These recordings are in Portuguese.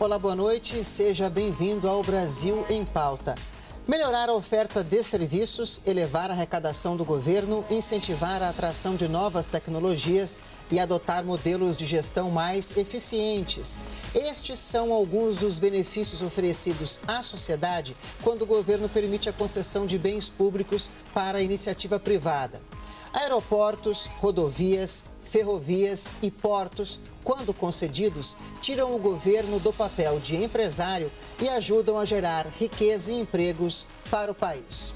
Olá, boa noite. Seja bem-vindo ao Brasil em Pauta. Melhorar a oferta de serviços, elevar a arrecadação do governo, incentivar a atração de novas tecnologias e adotar modelos de gestão mais eficientes. Estes são alguns dos benefícios oferecidos à sociedade quando o governo permite a concessão de bens públicos para a iniciativa privada. Aeroportos, rodovias, ferrovias e portos, quando concedidos, tiram o governo do papel de empresário e ajudam a gerar riqueza e empregos para o país.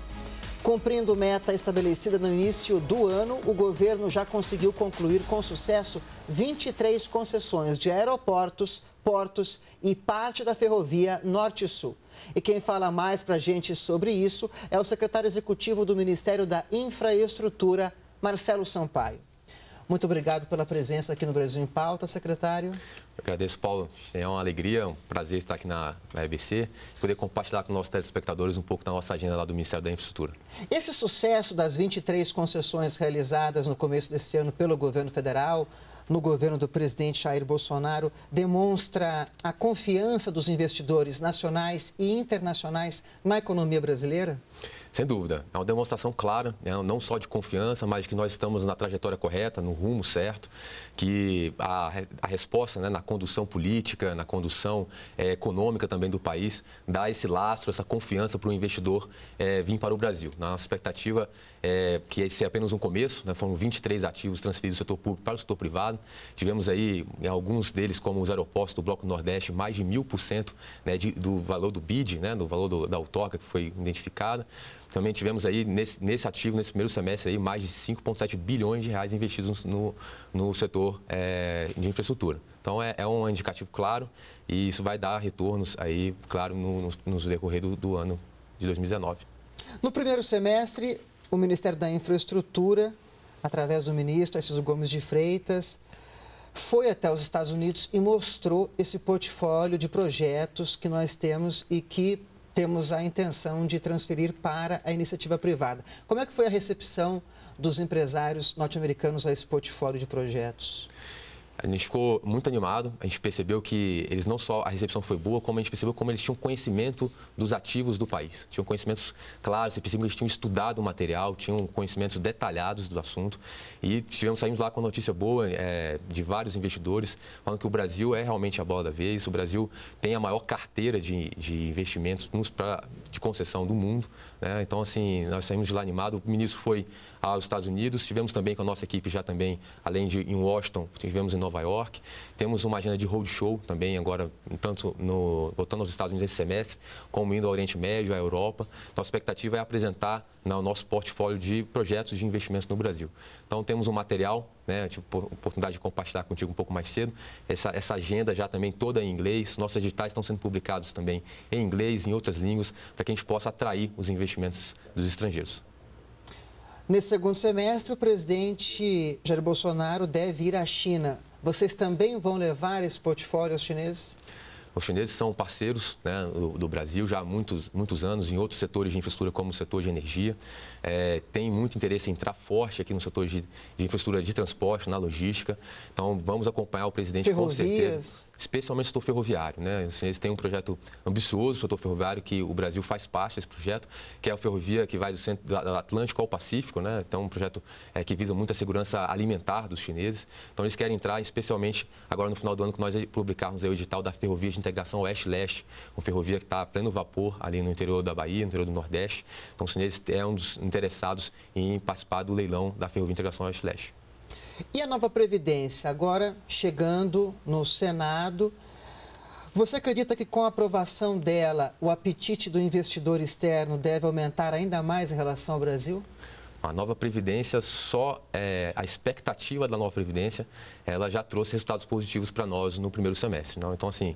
Cumprindo meta estabelecida no início do ano, o governo já conseguiu concluir com sucesso 23 concessões de aeroportos, portos e parte da ferrovia Norte-Sul. E quem fala mais para a gente sobre isso é o secretário executivo do Ministério da Infraestrutura, Marcelo Sampaio. Muito obrigado pela presença aqui no Brasil em Pauta, secretário. Eu agradeço, Paulo. É uma alegria, um prazer estar aqui na, ABC, EBC, poder compartilhar com nossos telespectadores um pouco da nossa agenda lá do Ministério da Infraestrutura. Esse sucesso das 23 concessões realizadas no começo deste ano pelo governo federal, no governo do presidente Jair Bolsonaro, demonstra a confiança dos investidores nacionais e internacionais na economia brasileira? Sem dúvida. É uma demonstração clara, né, não só de confiança, mas que nós estamos na trajetória correta, no rumo certo, que a, a resposta né, na condução política, na condução é, econômica também do país, dá esse lastro, essa confiança para o investidor é, vir para o Brasil. Na expectativa é, que esse é apenas um começo, né, foram 23 ativos transferidos do setor público para o setor privado. Tivemos aí né, alguns deles, como os aeroportos do Bloco Nordeste, mais de mil por cento né, do valor do BID, né, do valor do, da outorga que foi identificada. Também tivemos aí nesse, nesse ativo, nesse primeiro semestre, aí, mais de 5,7 bilhões de reais investidos no, no setor é, de infraestrutura. Então é, é, um indicativo claro e isso vai dar retornos aí, claro, no, no, decorrer do, do ano de 2019. No primeiro semestre, o Ministério da Infraestrutura, através do ministro Assiso Gomes de Freitas, foi até os Estados Unidos e mostrou esse portfólio de projetos que nós temos e que temos a intenção de transferir para a iniciativa privada. Como é que foi a recepção dos empresários norte-americanos a esse portfólio de projetos? A gente ficou muito animado, a gente percebeu que eles não só a recepção foi boa, como a gente percebeu como eles tinham conhecimento dos ativos do país. Tinham conhecimentos claros, você percebeu que eles tinham estudado o material, tinham conhecimentos detalhados do assunto. E tivemos, saímos lá com a notícia boa é, de vários investidores, falando que o Brasil é realmente a bola da vez, o Brasil tem a maior carteira de, de investimentos de concessão do mundo. Né? Então, assim, nós saímos de lá animado. O ministro foi aos Estados Unidos, tivemos também com a nossa equipe já também, além de em Washington, tivemos em Nova York. Temos uma agenda de roadshow também agora, tanto no, voltando aos Estados Unidos esse semestre, como indo ao Oriente Médio, à Europa. Nossa expectativa é apresentar no nosso portfólio de projetos de investimentos no Brasil. Então, temos um material, né, tive a oportunidade de compartilhar contigo um pouco mais cedo, essa, essa agenda já também toda em inglês, nossos editais estão sendo publicados também em inglês, em outras línguas, para que a gente possa atrair os investimentos dos estrangeiros. Nesse segundo semestre, o presidente Jair Bolsonaro deve ir à China. Vocês também vão levar esse portfólio aos chineses? Os chineses são parceiros né, do, do, Brasil já há muitos, muitos anos em outros setores de infraestrutura, como o setor de energia é, tem muito interesse em entrar forte aqui no setor de, de, infraestrutura de transporte, na logística. Então, vamos acompanhar o presidente Ferrovias. com certeza. Especialmente o setor ferroviário. Né? Assim, eles têm um projeto ambicioso, o setor ferroviário, que o Brasil faz parte desse projeto, que é a ferrovia que vai do centro do Atlântico ao Pacífico. Né? Então, um projeto é, que visa muito a segurança alimentar dos chineses. Então, eles querem entrar, especialmente agora no final do ano, que nós publicarmos o edital da Ferrovia de Integração Oeste-Leste, uma ferrovia que está a pleno vapor ali no interior da Bahia, no interior do Nordeste. Então, os chineses é um dos interessados em participar do leilão da Ferrovia Integração Oeste-Leste. E a nova Previdência, agora chegando no Senado, você acredita que com a aprovação dela, o apetite do investidor externo deve aumentar ainda mais em relação ao Brasil? A nova Previdência, só é, a expectativa da nova Previdência, ela já trouxe resultados positivos para nós no primeiro semestre. Não? Né? Então, assim,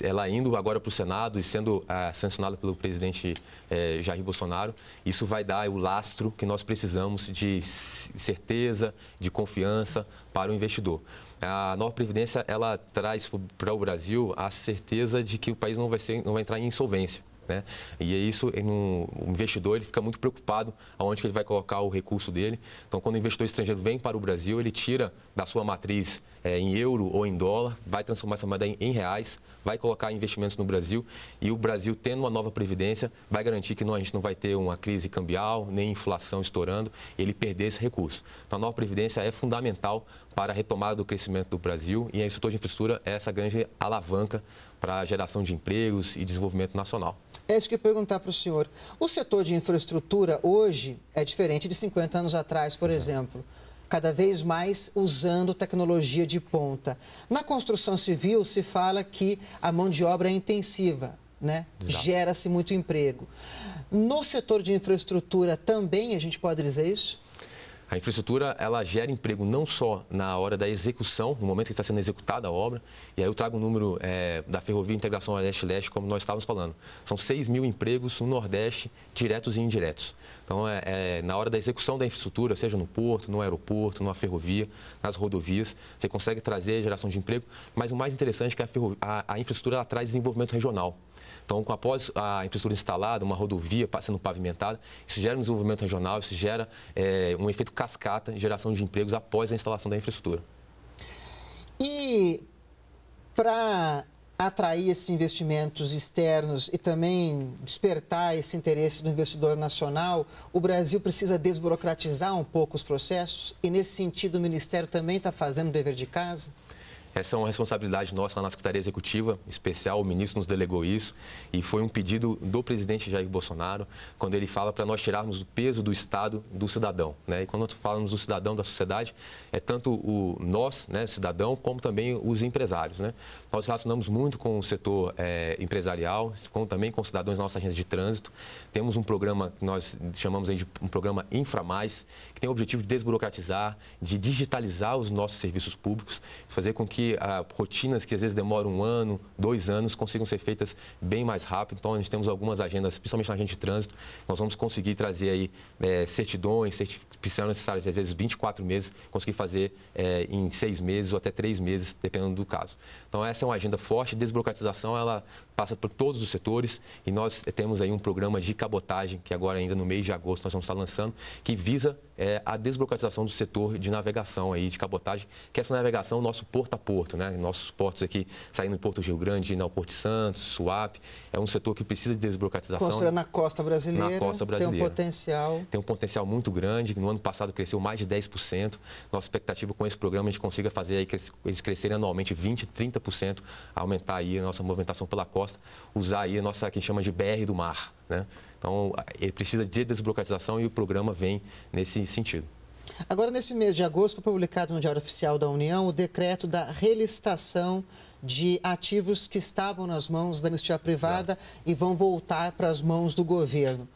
ela indo agora para o Senado e sendo é, sancionada pelo presidente é, Jair Bolsonaro, isso vai dar o lastro que nós precisamos de certeza, de confiança para o investidor. A nova Previdência, ela traz para o Brasil a certeza de que o país não vai, ser, não vai entrar em insolvência. Né? E é isso, um, o investidor ele fica muito preocupado aonde que ele vai colocar o recurso dele. Então, quando o investidor estrangeiro vem para o Brasil, ele tira da sua matriz é, em euro ou em dólar, vai transformar essa moeda em, em reais, vai colocar investimentos no Brasil e o Brasil, tendo uma nova previdência, vai garantir que não, a gente não vai ter uma crise cambial, nem inflação estourando, ele perder esse recurso. Então, a nova previdência é fundamental para a retomada do crescimento do Brasil e a é estrutura de infraestrutura é essa grande alavanca para a geração de empregos e desenvolvimento nacional. É isso que eu ia perguntar para o senhor. O setor de infraestrutura hoje é diferente de 50 anos atrás, por é. exemplo. Cada vez mais usando tecnologia de ponta. Na construção civil se fala que a mão de obra é intensiva, né? Gera-se muito emprego. No setor de infraestrutura também a gente pode dizer isso? A infraestrutura, ela gera emprego não só na hora da execução, no momento que está sendo executada a obra, e aí eu trago o um número é, da Ferrovia Integração Oeste-Leste, como nós estávamos falando. São 6 mil empregos no Nordeste, diretos e indiretos. Então, é, é, na hora da execução da infraestrutura, seja no porto, no aeroporto, numa ferrovia, nas rodovias, você consegue trazer geração de emprego, mas o mais interessante é que a, a, a infraestrutura ela traz desenvolvimento regional. Então, com, após a infraestrutura instalada, uma rodovia sendo pavimentada, isso gera um desenvolvimento regional, isso gera é, um efeito cascata, geração de empregos após a instalação da infraestrutura. E para atrair esses investimentos externos e também despertar esse interesse do investidor nacional, o Brasil precisa desburocratizar um pouco os processos e, nesse sentido, o Ministério também está fazendo o dever de casa? Essa é uma responsabilidade nossa lá na Secretaria Executiva Especial, o ministro nos delegou isso e foi um pedido do presidente Jair Bolsonaro, quando ele fala para nós tirarmos o peso do Estado do cidadão. Né? E quando falamos do cidadão da sociedade, é tanto o nós, né, cidadão, como também os empresários. Né? Nós relacionamos muito com o setor é, empresarial, como também com cidadãos da nossa agência de trânsito. Temos um programa que nós chamamos de um programa Infra Mais, que tem o objetivo de desburocratizar, de digitalizar os nossos serviços públicos, fazer com que ah, rotinas que às vezes demoram um ano, dois anos, consigam ser feitas bem mais rápido. Então, nós temos algumas agendas, principalmente na agenda de trânsito, nós vamos conseguir trazer aí é, certidões, precisam necessárias às vezes 24 meses, conseguir fazer é, em seis meses ou até três meses, dependendo do caso. Então, essa é uma agenda forte, desburocratização, ela passa por todos os setores e nós temos aí um programa de cabotagem que agora ainda no mês de agosto nós vamos estar lançando, que visa é, a desburocratização do setor de navegação aí, de cabotagem, que é essa navegação é nosso porto a porto, né? Nossos portos aqui, saindo do Porto Rio Grande, indo né? ao Porto Santos, Suape, é um setor que precisa de desburocratização. Construir na costa brasileira, na costa brasileira. tem um potencial. Tem um potencial muito grande, no ano passado cresceu mais de 10%. Nossa expectativa com esse programa a gente consiga fazer aí que eles crescerem anualmente 20%, 30%, aumentar aí a nossa movimentação pela costa, usar aí a nossa, que a gente chama de BR do mar, né? Então, ele precisa de desburocratização e o programa vem nesse sentido. Agora, nesse mês de agosto, foi publicado no Diário Oficial da União o decreto da relistação de ativos que estavam nas mãos da anistia privada e vão voltar para as mãos do governo.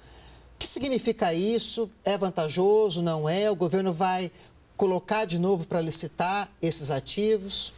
O que significa isso? É vantajoso? Não é? O governo vai colocar de novo para licitar esses ativos?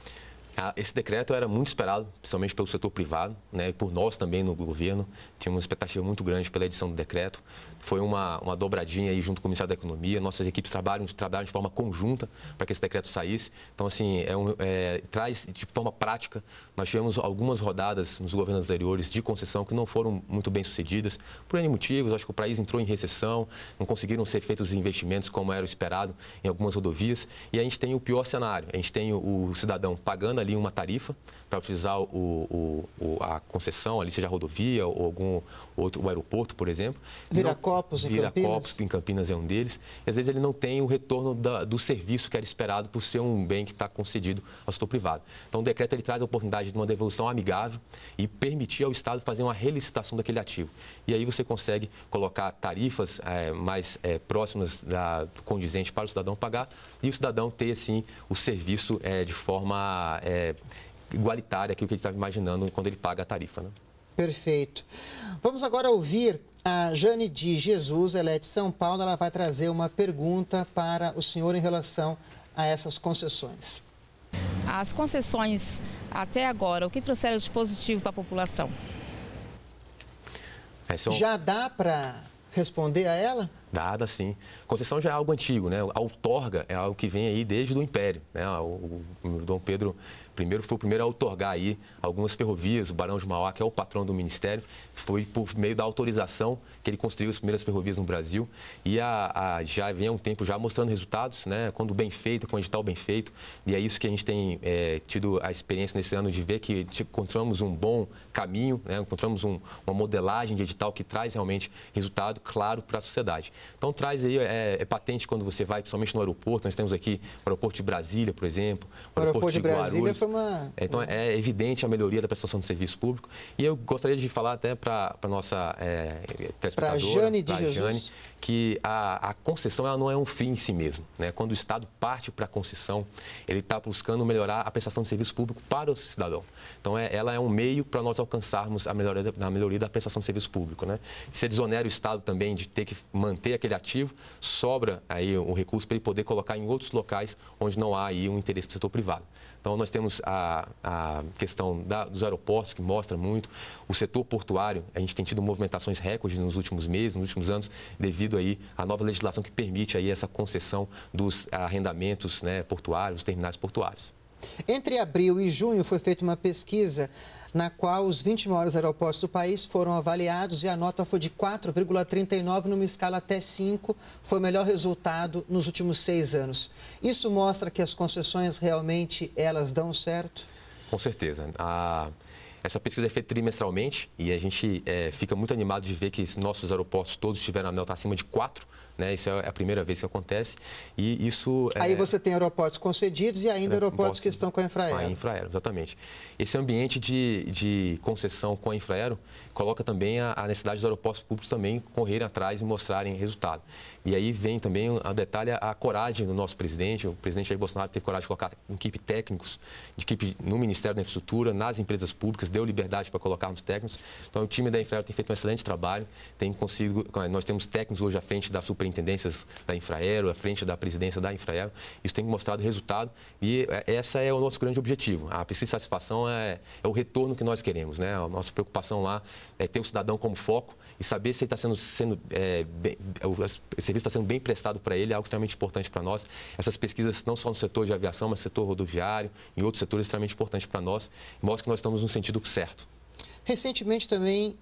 Esse decreto era muito esperado, principalmente pelo setor privado, né, e por nós também no governo. Tínhamos uma expectativa muito grande pela edição do decreto foi uma, uma dobradinha aí junto com o Ministério da Economia. Nossas equipes trabalham, trabalham de forma conjunta para que esse decreto saísse. Então, assim, é um, é, traz de forma prática. Nós tivemos algumas rodadas nos governos anteriores de concessão que não foram muito bem sucedidas por N motivos. Acho que o país entrou em recessão, não conseguiram ser feitos os investimentos como era esperado em algumas rodovias. E a gente tem o pior cenário. A gente tem o, o cidadão pagando ali uma tarifa para utilizar o, o, a concessão ali, seja a rodovia ou algum outro o aeroporto, por exemplo. Viracó Viracopos, em Campinas. Viracopos, em Campinas é um deles. E às vezes ele não tem o retorno da, do serviço que era esperado por ser um bem que está concedido ao setor privado. Então o decreto ele traz a oportunidade de uma devolução amigável e permitir ao Estado fazer uma relicitação daquele ativo. E aí você consegue colocar tarifas é, mais é, próximas da, do condizente para o cidadão pagar e o cidadão ter, assim, o serviço é, de forma igualitária, aquilo que ele estava imaginando quando ele paga a tarifa. Né? Perfeito. Vamos agora ouvir a Jane de Jesus, ela é de São Paulo, ela vai trazer uma pergunta para o senhor em relação a essas concessões. As concessões até agora, o que trouxeram de positivo para a população? É só... Já dá para responder a ela? Dada, sim. Concessão já é algo antigo, né? A outorga é algo que vem aí desde o Império, né? O, o, o Dom Pedro primeiro foi o primeiro a otorgar aí algumas ferrovias. O Barão de Mauá, que é o patrão do Ministério, foi por meio da autorização que ele construiu as primeiras ferrovias no Brasil. E a, a já vem há um tempo já mostrando resultados, né? Quando bem feito, com edital bem feito. E é isso que a gente tem é, tido a experiência nesse ano de ver que tipo, encontramos um bom caminho, né? encontramos um, uma modelagem de edital que traz realmente resultado claro para a sociedade. Então traz aí, é, é, patente quando você vai, principalmente no aeroporto, nós temos aqui o aeroporto de Brasília, por exemplo. O aeroporto, o aeroporto de, de Brasília foi é uma. Então é evidente a melhoria da prestação de serviço público. E eu gostaria de falar até para a nossa é, telespectadora, Jane de Jesus. Jane, que a, a concessão ela não é um fim em si mesmo. Né? Quando o Estado parte para a concessão, ele está buscando melhorar a prestação de serviço público para o cidadão. Então é, ela é um meio para nós alcançarmos a melhoria, a melhoria da prestação de serviço público. Né? Se desonera o Estado também de ter que manter aquele ativo, sobra aí um recurso para ele poder colocar em outros locais onde não há aí um interesse do setor privado. Então, nós temos a, a questão da, dos aeroportos, que mostra muito. O setor portuário, a gente tem tido movimentações recordes nos últimos meses, nos últimos anos, devido aí à nova legislação que permite aí essa concessão dos arrendamentos né, portuários, terminais portuários. Entre abril e junho foi feita uma pesquisa na qual os 20 maiores aeroportos do país foram avaliados e a nota foi de 4,39 numa escala até 5, foi o melhor resultado nos últimos seis anos. Isso mostra que as concessões realmente elas dão certo? Com certeza. A... Ah, essa pesquisa é feita trimestralmente e a gente é, fica muito animado de ver que nossos aeroportos todos tiveram a nota acima de 4, né? Isso é a primeira vez que acontece e isso... É... Aí você tem aeroportos concedidos e ainda é, aeroportos que estão com a Infraero. A Infraero, exatamente. Esse ambiente de, de concessão com a Infraero coloca também a, a necessidade dos aeroportos públicos também correrem atrás e mostrarem resultado. E aí vem também a detalhe a coragem do nosso presidente, o presidente Jair Bolsonaro teve coragem de colocar equipe técnicos, de equipe no Ministério da Infraestrutura, nas empresas públicas, deu liberdade para colocarmos técnicos. Então, o time da Infraero tem feito um excelente trabalho, tem conseguido, nós temos técnicos hoje à frente das superintendências da Infraero, à frente da presidência da Infraero, isso tem mostrado resultado e é, essa é o nosso grande objetivo. A pesquisa de satisfação é, é o retorno que nós queremos, né? A nossa preocupação lá é ter o cidadão como foco e saber se ele está sendo, sendo é, bem, o serviço está sendo bem prestado para ele, é algo extremamente importante para nós. Essas pesquisas não só no setor de aviação, mas setor rodoviário, em outros setores extremamente importantes para nós, mostra que nós estamos no sentido do certo. Recentemente também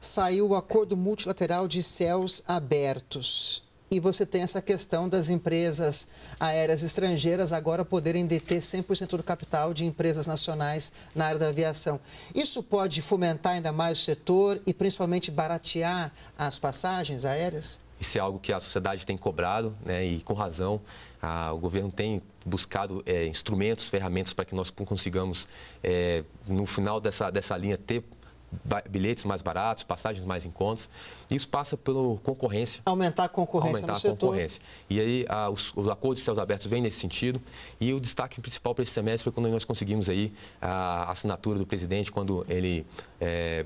saiu o acordo multilateral de céus abertos. E você tem essa questão das empresas aéreas estrangeiras agora poderem deter 100% do capital de empresas nacionais na área da aviação. Isso pode fomentar ainda mais o setor e principalmente baratear as passagens aéreas? Isso é algo que a sociedade tem cobrado, né, e com razão o governo tem buscado é, instrumentos, ferramentas para que nós consigamos, é, no final dessa, dessa linha, ter bilhetes mais baratos, passagens mais em contas. Isso passa pela concorrência. Aumentar a concorrência aumentar no a setor. Concorrência. E aí a, os, os, acordos de céus abertos vêm nesse sentido. E o destaque principal para esse semestre foi quando nós conseguimos aí a assinatura do presidente, quando ele é,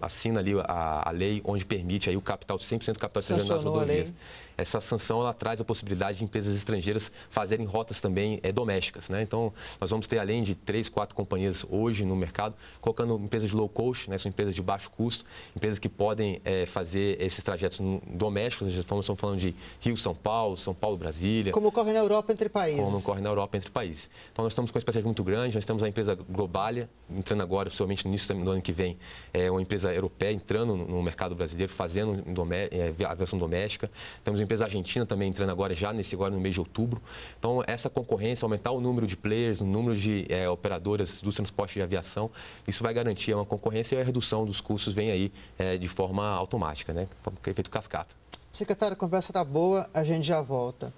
assina ali a, a, lei onde permite aí o capital, 100% do capital estrangeiro nas rodovias. Essa sanção ela traz a possibilidade de empresas estrangeiras fazerem rotas também é, domésticas. Né? Então, nós vamos ter além de três, quatro companhias hoje no mercado, colocando empresas low cost, né? são empresas de baixo custo, empresas que podem é, fazer esses trajetos domésticos. Nós estamos falando de Rio, São Paulo, São Paulo, Brasília. Como ocorre na Europa entre países. Como ocorre na Europa entre países. Então, nós estamos com uma especialidade muito grande, nós temos a empresa Globalia, entrando agora, principalmente no início do ano que vem vem é, uma empresa europeia entrando no mercado brasileiro, fazendo é, a versão doméstica. Temos uma empresa argentina também entrando agora, já nesse agora no mês de outubro. Então, essa concorrência, aumentar o número de players, o número de é, operadoras do transporte de aviação, isso vai garantir uma concorrência e a redução dos custos vem aí é, de forma automática, né? Efeito cascata. Secretário, conversa tá boa, a gente já volta.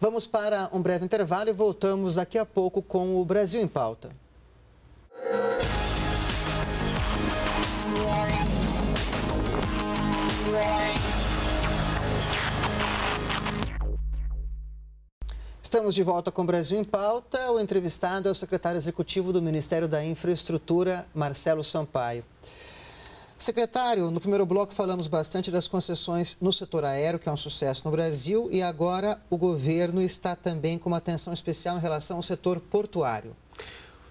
Vamos para um breve intervalo e voltamos daqui a pouco com o Brasil em Pauta. Estamos de volta com o Brasil em Pauta. O entrevistado é o secretário executivo do Ministério da Infraestrutura, Marcelo Sampaio. Secretário, no primeiro bloco falamos bastante das concessões no setor aéreo, que é um sucesso no Brasil, e agora o governo está também com uma atenção especial em relação ao setor portuário.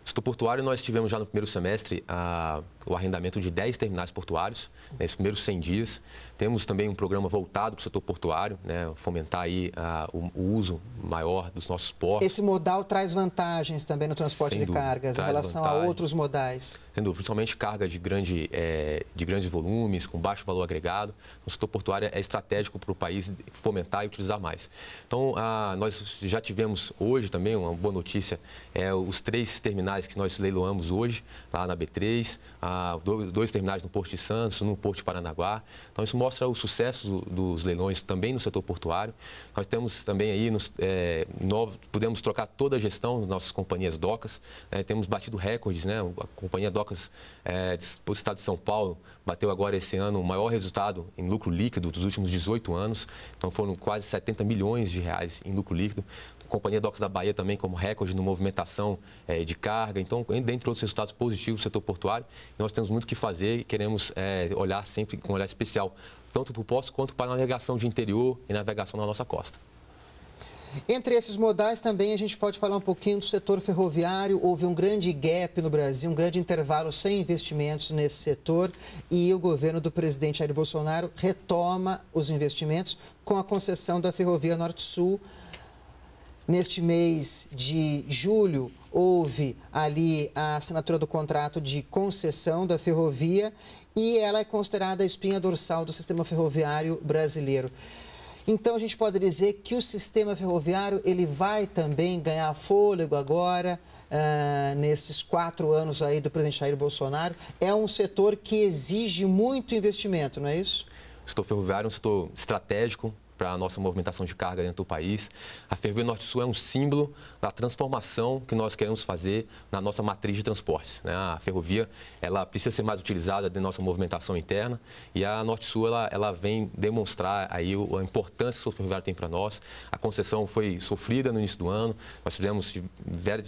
O setor portuário, nós tivemos já no primeiro semestre a o arrendamento de 10 terminais portuários nesses né, primeiros 100 dias. Temos também um programa voltado para o setor portuário, né, fomentar aí uh, o, o, uso maior dos nossos portos. Esse modal traz vantagens também no transporte Sem de dúvida, cargas em relação vantagem. a outros modais? Sem dúvida, principalmente cargas de, grande, é, de grandes volumes, com baixo valor agregado. O setor portuário é estratégico para o país fomentar e utilizar mais. Então, ah, nós já tivemos hoje também uma boa notícia, é, os três terminais que nós leiloamos hoje, lá na B3, dois terminais no Porto de Santos, no Porto de Paranaguá. Então, isso mostra o sucesso dos leilões também no setor portuário. Nós temos também aí, nos, é, novos, podemos trocar toda a gestão das nossas companhias docas. É, temos batido recordes, né? A companhia docas é, do estado de São Paulo bateu agora esse ano o maior resultado em lucro líquido dos últimos 18 anos. Então, foram quase 70 milhões de reais em lucro líquido. Companhia docks da Bahia também como recorde no movimentação é, de carga. Então, dentre outros resultados positivos do setor portuário, nós temos muito o que fazer e queremos é, olhar sempre com um olhar especial, tanto para o posto quanto para a navegação de interior e navegação na nossa costa. Entre esses modais também a gente pode falar um pouquinho do setor ferroviário. Houve um grande gap no Brasil, um grande intervalo sem investimentos nesse setor e o governo do presidente Jair Bolsonaro retoma os investimentos com a concessão da Ferrovia Norte-Sul Neste mês de julho, houve ali a assinatura do contrato de concessão da ferrovia e ela é considerada a espinha dorsal do sistema ferroviário brasileiro. Então a gente pode dizer que o sistema ferroviário ele vai também ganhar fôlego agora uh, nesses quatro anos aí do presidente Jair Bolsonaro. É um setor que exige muito investimento, não é isso? O setor ferroviário é um setor estratégico para a nossa movimentação de carga dentro do país. A Ferrovia Norte-Sul é um símbolo da transformação que nós queremos fazer na nossa matriz de transportes. Né? A ferrovia ela precisa ser mais utilizada na nossa movimentação interna e a Norte-Sul ela, ela vem demonstrar aí a importância que o ferroviário tem para nós. A concessão foi sofrida no início do ano, nós tivemos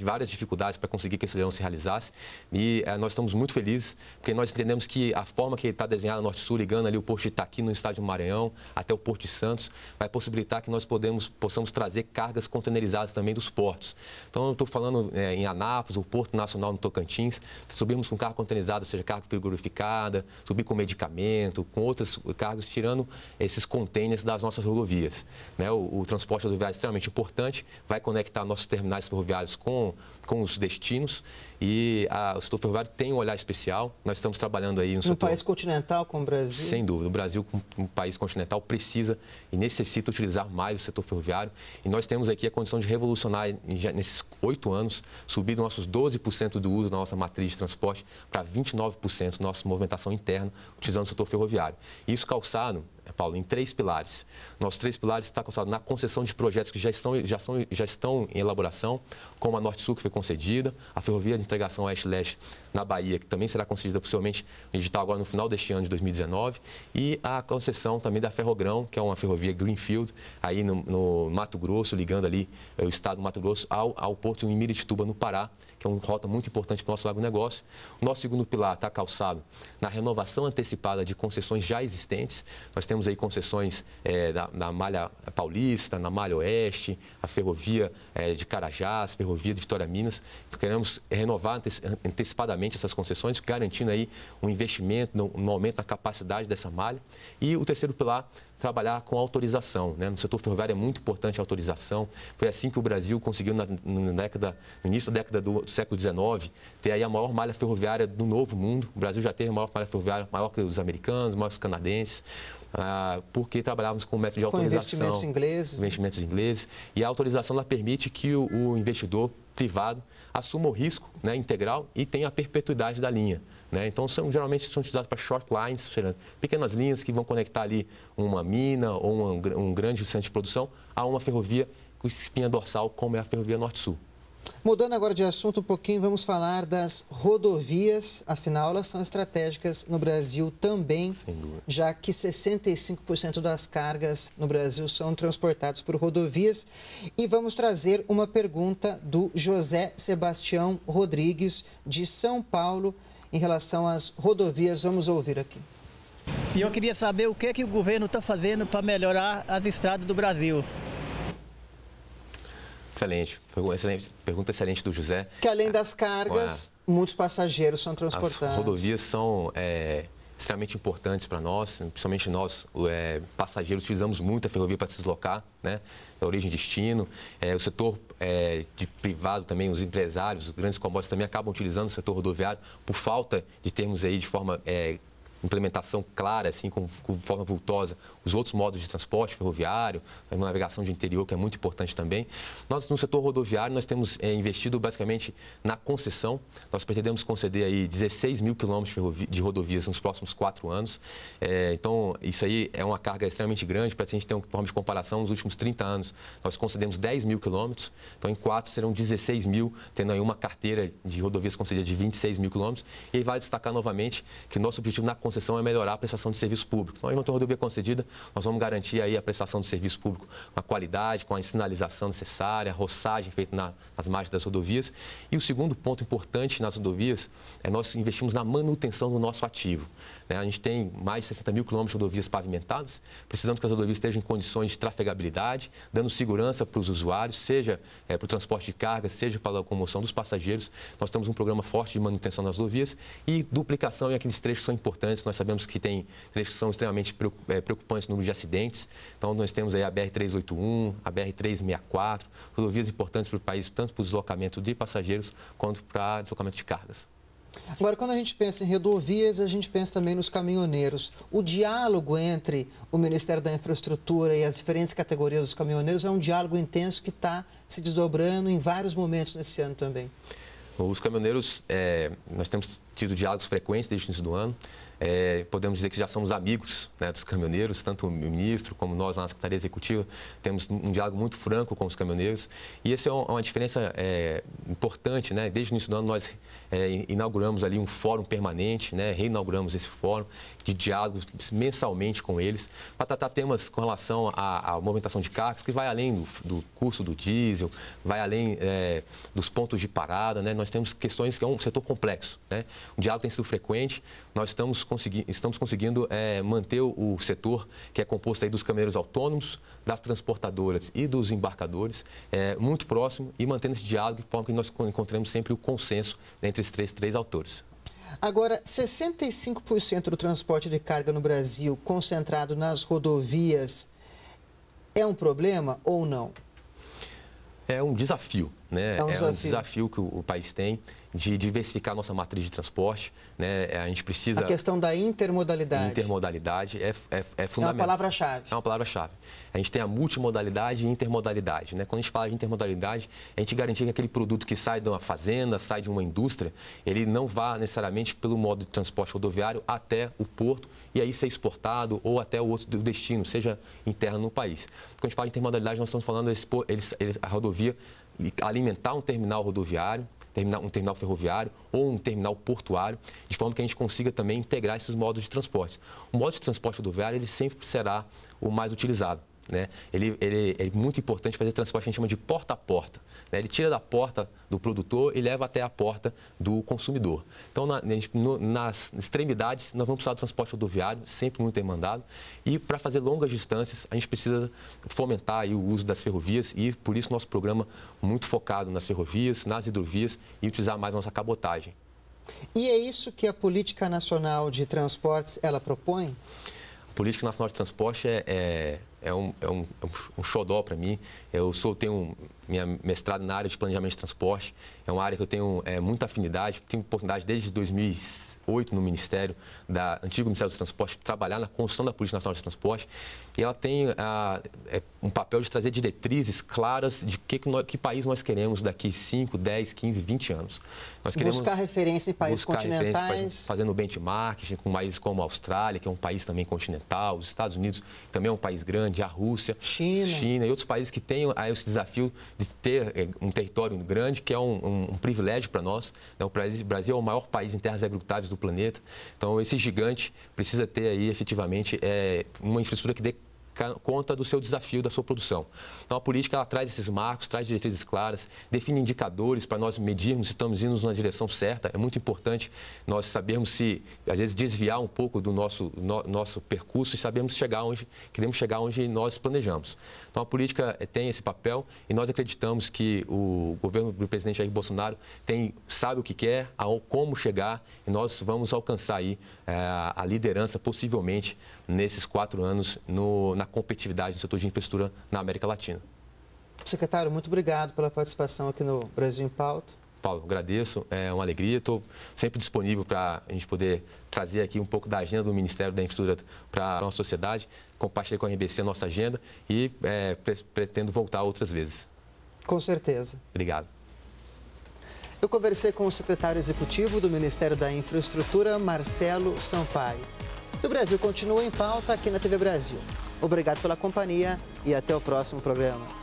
várias dificuldades para conseguir que esse leilão se realizasse e é, nós estamos muito felizes porque nós entendemos que a forma que está desenhada Norte-Sul, ligando ali o Porto de Itaqui no estádio do Maranhão até o Porto de Santos, vai possibilitar que nós podemos, possamos trazer cargas containerizadas também dos portos. Então, eu estou falando é, em Anápolis, o Porto Nacional no Tocantins, subimos com carga containerizada, ou seja, carga frigorificada, subir com medicamento, com outras cargas tirando esses contêineres das nossas rodovias. Né? O, o transporte rodoviário é extremamente importante, vai conectar nossos terminais ferroviários com, com os destinos e a, o setor ferroviário tem um olhar especial. Nós estamos trabalhando aí no um setor... país continental como o Brasil? Sem dúvida. O Brasil, um país continental, precisa, e nesse necessita utilizar mais o setor ferroviário. E nós temos aqui a condição de revolucionar, nesses oito anos, subir nossos 12% do uso da nossa matriz de transporte para 29% da nossa movimentação interna, utilizando o setor ferroviário. Isso calçado Paulo, em três pilares. Nosso três pilares está constado na concessão de projetos que já estão, já, são, já estão em elaboração, como a Norte-Sul, que foi concedida, a ferrovia de entregação Oeste-Leste na Bahia, que também será concedida possivelmente digital agora no final deste ano de 2019, e a concessão também da Ferrogrão, que é uma ferrovia Greenfield, aí no, no Mato Grosso, ligando ali eh, o estado do Mato Grosso ao, ao porto em Mirituba no Pará, que é uma rota muito importante para o nosso agronegócio. O nosso segundo pilar está calçado na renovação antecipada de concessões já existentes. Nós temos aí concessões é, na, na, Malha Paulista, na Malha Oeste, a ferrovia é, de Carajás, ferrovia de Vitória Minas. Então, queremos renovar antecipadamente essas concessões, garantindo aí um investimento, no aumento da capacidade dessa malha. E o terceiro pilar trabalhar com autorização. Né? No setor ferroviário é muito importante a autorização. Foi assim que o Brasil conseguiu, na, na década, no início da década do, do século XIX, ter aí a maior malha ferroviária do novo mundo. O Brasil já teve a maior malha ferroviária, maior que os americanos, maior que os canadenses. Ah, porque trabalhávamos com o método de com autorização. investimentos ingleses. Investimentos ingleses. E a autorização ela permite que o, o investidor privado assuma o risco né, integral e tenha a perpetuidade da linha. Né? Então, são, geralmente são utilizados para short lines, pequenas linhas que vão conectar ali uma mina ou uma, um grande centro de produção a uma ferrovia com espinha dorsal, como é a ferrovia Norte-Sul. Mudando agora de assunto um pouquinho, vamos falar das rodovias, afinal elas são estratégicas no Brasil também, já que 65% das cargas no Brasil são transportadas por rodovias. E vamos trazer uma pergunta do José Sebastião Rodrigues, de São Paulo em relação às rodovias. Vamos ouvir aqui. E eu queria saber o que, é que o governo está fazendo para melhorar as estradas do Brasil. Excelente. excelente. Pergunta excelente do José. Que além é, das cargas, muitos passageiros são transportados. As rodovias são é, extremamente importantes para nós, principalmente nós, é, passageiros, utilizamos muito a ferrovia para se deslocar, né? É a origem e destino. É, o setor é, de privado também, os empresários, os grandes comboios também acabam utilizando o setor rodoviário por falta de termos aí de forma é, implementação clara, assim, com, com forma vultosa, os outros modos de transporte ferroviário, a navegação de interior, que é muito importante também. Nós, no setor rodoviário, nós temos é, investido basicamente na concessão. Nós pretendemos conceder aí 16 mil quilômetros de rodovias nos próximos quatro anos. É, então, isso aí é uma carga extremamente grande. Para a gente ter uma forma de comparação, nos últimos 30 anos, nós concedemos 10 mil quilômetros. Então, em quatro, serão 16 mil, tendo aí uma carteira de rodovias concedida de 26 mil quilômetros. E aí, vai destacar novamente que nosso objetivo na concessão concessão é melhorar a prestação de serviço público. Nós vamos ter uma rodovia concedida, nós vamos garantir aí a prestação do serviço público com a qualidade, com a sinalização necessária, a roçagem feita na, nas margens das rodovias. E o segundo ponto importante nas rodovias é nós investimos na manutenção do nosso ativo. Né? A gente tem mais de 60 mil quilômetros de rodovias pavimentadas. Precisamos que as rodovias estejam em condições de trafegabilidade, dando segurança para os usuários, seja é, para o transporte de carga, seja para a locomoção dos passageiros. Nós temos um programa forte de manutenção nas rodovias e duplicação em aqueles trechos que são importantes. Nós sabemos que tem trechos que são extremamente eh, preocupantes no número de acidentes. Então, nós temos aí a BR-381, a BR-364, rodovias importantes para o país, tanto para o deslocamento de passageiros quanto para deslocamento de cargas. Agora, quando a gente pensa em rodovias, a gente pensa também nos caminhoneiros. O diálogo entre o Ministério da Infraestrutura e as diferentes categorias dos caminhoneiros é um diálogo intenso que está se desdobrando em vários momentos nesse ano também. Os caminhoneiros, é, nós temos tido diálogos frequentes desde o início do ano. É, podemos dizer que já somos amigos né, dos caminhoneiros, tanto o ministro como nós na Secretaria Executiva, temos um diálogo muito franco com os caminhoneiros e essa é uma diferença é, importante. Né? Desde o início do ano nós é, inauguramos ali um fórum permanente, né? reinauguramos esse fórum, de diálogos mensalmente com eles, para tratar temas com relação à, à movimentação de cargas, que vai além do, do custo do diesel, vai além é, dos pontos de parada. Né? Nós temos questões que é um setor complexo. Né? O diálogo tem sido frequente, nós estamos, consegui estamos conseguindo é, manter o setor, que é composto aí dos caminhoneiros autônomos, das transportadoras e dos embarcadores, é, muito próximo e mantendo esse diálogo, de forma que nós encontremos sempre o consenso entre esses três, três autores. Agora, 65% do transporte de carga no Brasil concentrado nas rodovias é um problema ou não? É um desafio, né? É um desafio, é um desafio que o país tem de diversificar nossa matriz de transporte. Né? É, a gente precisa. A questão da intermodalidade. Intermodalidade é, é, é fundamental. É uma palavra-chave. É uma palavra-chave. A gente tem a multimodalidade e intermodalidade. Né? Quando a gente fala de intermodalidade, a gente garantir que aquele produto que sai de uma fazenda, sai de uma indústria, ele não vá necessariamente pelo modo de transporte rodoviário até o porto e aí ser exportado ou até o outro destino, seja interno no país. Quando a gente fala de intermodalidade, nós estamos falando eles, eles, a rodovia alimentar um terminal rodoviário, terminal, um terminal ferroviário ou um terminal portuário, de forma que a gente consiga também integrar esses modos de transporte. O modo de transporte rodoviário ele sempre será o mais utilizado. Né? Ele, ele, é muito importante fazer transporte que a gente chama de porta a porta. Né? Ele tira da porta do produtor e leva até a porta do consumidor. Então, na, no, nas extremidades, nós vamos precisar do transporte rodoviário, sempre muito demandado. E para fazer longas distâncias, a gente precisa fomentar o uso das ferrovias e, por isso, nosso programa muito focado nas ferrovias, nas hidrovias e utilizar mais a nossa cabotagem. E é isso que a Política Nacional de Transportes ela propõe? A Política Nacional de Transporte é, é é um, é um, é um xodó para mim. Eu sou, tenho minha mestrado na área de planejamento de transporte. É uma área que eu tenho é, muita afinidade. tenho oportunidade desde 2008 no Ministério, da antigo Ministério dos Transportes, de trabalhar na construção da Política Nacional de Transporte. E ela tem a, é, um papel de trazer diretrizes claras de que, que, nós, que, país nós queremos daqui 5, 10, 15, 20 anos. Nós queremos buscar referência em países continentais. Países, fazendo benchmarking com países como a Austrália, que é um país também continental, os Estados Unidos também é um país grande grande, a Rússia, China, China e outros países que têm aí ah, esse desafio de ter eh, um território grande, que é um, um, um privilégio para nós. Né? O Brasil é o maior país em terras agricultáveis do planeta. Então, esse gigante precisa ter aí efetivamente é, uma infraestrutura que dê conta do seu desafio, da sua produção. Então, a política ela traz esses marcos, traz diretrizes claras, define indicadores para nós medirmos se estamos indo na direção certa. É muito importante nós sabermos se, às vezes, desviar um pouco do nosso, no, nosso percurso e sabermos chegar onde queremos chegar onde nós planejamos. Então, a política eh, tem esse papel e nós acreditamos que o governo do presidente Jair Bolsonaro tem, sabe o que quer, como chegar e nós vamos alcançar aí é, a liderança, possivelmente, nesses quatro anos no, na competitividade no setor de infraestrutura na América Latina. Secretário, muito obrigado pela participação aqui no Brasil em Pauta. Paulo, agradeço, é uma alegria. Estou sempre disponível para a gente poder trazer aqui um pouco da agenda do Ministério da Infraestrutura para a nossa sociedade. compartilhar com a RBC a nossa agenda e é, pretendo voltar outras vezes. Com certeza. Obrigado. Eu conversei com o secretário executivo do Ministério da Infraestrutura, Marcelo Sampaio do Brasil continua em pauta aqui na TV Brasil. Obrigado pela companhia e até o próximo programa.